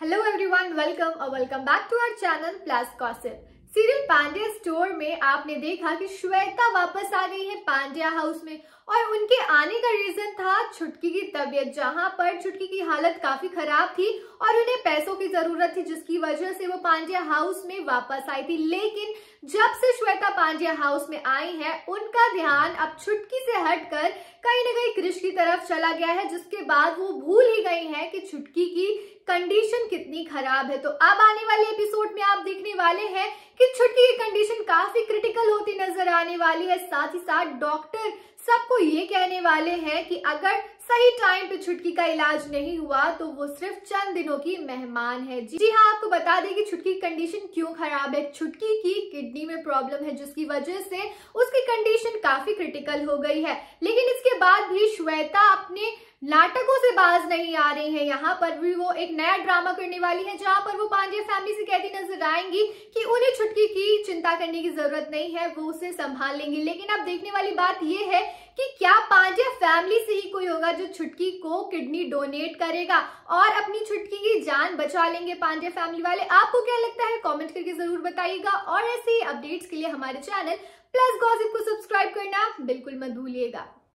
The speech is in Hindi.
हेलो एवरीवन वेलकम और welcome back to our channel plus gossip serial Pandya store में आपने देखा कि श्वेता वापस आ गई है पांड्या हाउस में और उनके आने का रीजन था छुटकी की तबीयत जहां पर छुटकी की हालत काफी खराब थी और उन्हें पैसों की जरूरत थी जिसकी वजह से वो पांड्या हाउस में वापस आई थी लेकिन जब से श्वेता पांड्या हाउस में आई है उनका ध्यान अब छुटकी से हटकर कहीं ना कहीं कृष की तरफ चला गया है जिसके बाद वो भूल ही गई है कि छुटकी की कंडीशन कितनी खराब है तो अब आने वाले एपिसोड में आप देखने वाले हैं कि छुटकी की कंडीशन काफी क्रिटिकल होती नजर आने वाली है साथ ही साथ डॉक्टर सबको ये कहने वाले हैं कि अगर सही टाइम पे छुटकी का इलाज नहीं हुआ तो वो सिर्फ चंद दिनों की मेहमान है जी जी हाँ आपको बता दें कि छुटकी की कंडीशन क्यों खराब है छुटकी की किडनी में प्रॉब्लम है जिसकी वजह से उसकी कंडीशन काफी क्रिटिकल हो गई है लेकिन इसके बाद भी श्वेता अपने नाटकों से बाज नहीं आ रही है यहाँ पर भी वो एक नया ड्रामा करने वाली है जहाँ पर वो पांडे फैमिली से कहती नजर आएंगी कि उन्हें छुटकी की चिंता करने की जरूरत नहीं है वो उसे संभाल लेंगी लेकिन अब देखने वाली बात यह है कि क्या पांडे फैमिली से ही कोई होगा जो छुटकी को किडनी डोनेट करेगा और अपनी छुटकी की जान बचा लेंगे पांडे फैमिली वाले आपको क्या लगता है कमेंट करके जरूर बताइएगा और ऐसे ही अपडेट्स के लिए हमारे चैनल प्लस गॉसिप को सब्सक्राइब करना बिल्कुल मत भूलिएगा